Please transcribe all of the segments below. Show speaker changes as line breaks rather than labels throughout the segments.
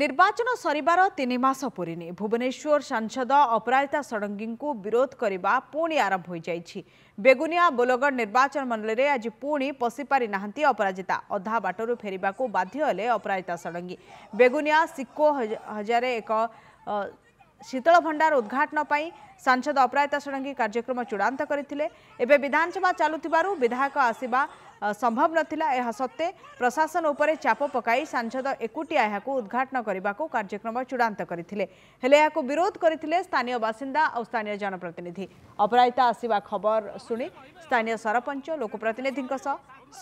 ନିର୍ବାଚନ ସରିବାର ତିନି ମାସ ପୂରିନି ଭୁବନେଶ୍ୱର ସାଂସଦ ଅପରାଜିତା ଷଡ଼ଙ୍ଗୀଙ୍କୁ ବିରୋଧ କରିବା ପୁଣି ଆରମ୍ଭ ହୋଇଯାଇଛି ବେଗୁନିଆ ବୋଲଗଡ଼ ନିର୍ବାଚନ ମଣ୍ଡଳୀରେ ଆଜି ପୁଣି ପଶିପାରି ନାହାନ୍ତି ଅପରାଜିତା ଅଧା ବାଟରୁ ଫେରିବାକୁ ବାଧ୍ୟ ହେଲେ ଅପରାଜିତା ଷଡ଼ଙ୍ଗୀ ବେଗୁନିଆ ସିକୋ ହଜାରେ ଏକ शीतल भण्डार उद्घाटन पा सांसद अपराधता षणी कार्यक्रम चुडान्त गरिानसभा चालुथ्यु विधायक आसिया सम्भव नलात्ते प्रशासन उपप पकसद एुटिया उद्घाटन गरेको कार्क चुडान्त गरिद गरियो बासिन्दा आउँ स्थानीय जनप्रतिनिधि अपराजिता खबर शुनि स्थानीय सरपञ्च लोकप्रतिनिधि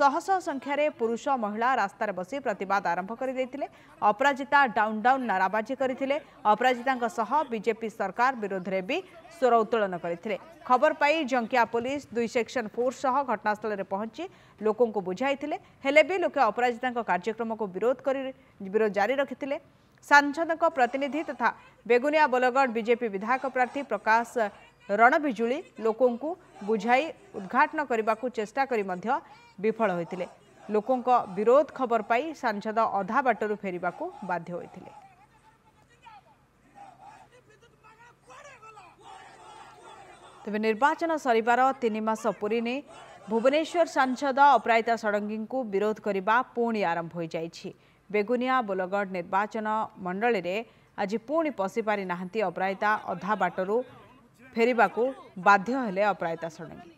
शख्यार पुरुष महिला रास्तार बसि प्रतीवाद आरम्भ गरिदिए अपराजिता डाउन डाउन नाराबाजी गरि अपराजिता सह बीजेपी सरकार विरोध में भी स्वर उत्तोलन करते खबर पाई जंकिया पुलिस दुई सेक्शन फोर्स घटनास्थल में पहुंची लोक बुझाई हेले भी लोके अपराजिता कार्यक्रम को विरोध विरोध जारी रखि सांसद प्रतिनिधि तथा बेगुनिया बलगढ़ बीजेपी विधायक प्रार्थी प्रकाश रणविजु लोक बुझाई उद्घाटन करने को चेस्टाक विफल होते लोकों विरोध खबर पाई सांसद अधा बाटर फेरवाक बाध्य ତେବେ ନିର୍ବାଚନ ସରିବାର ତିନି ମାସ ପୁରୀନି ଭୁବନେଶ୍ୱର ସାଂସଦ ଅପରାଜିତା ଷଡ଼ଙ୍ଗୀଙ୍କୁ ବିରୋଧ କରିବା ପୁଣି ଆରମ୍ଭ ହୋଇଯାଇଛି ବେଗୁନିଆ ବୋଲଗଡ଼ ନିର୍ବାଚନ ମଣ୍ଡଳୀରେ ଆଜି ପୁଣି ପଶିପାରି ନାହାନ୍ତି ଅପରାଜିତା ଅଧା ବାଟରୁ ଫେରିବାକୁ ବାଧ୍ୟ ହେଲେ ଅପରାଜିତା ଷଡ଼ଙ୍ଗୀ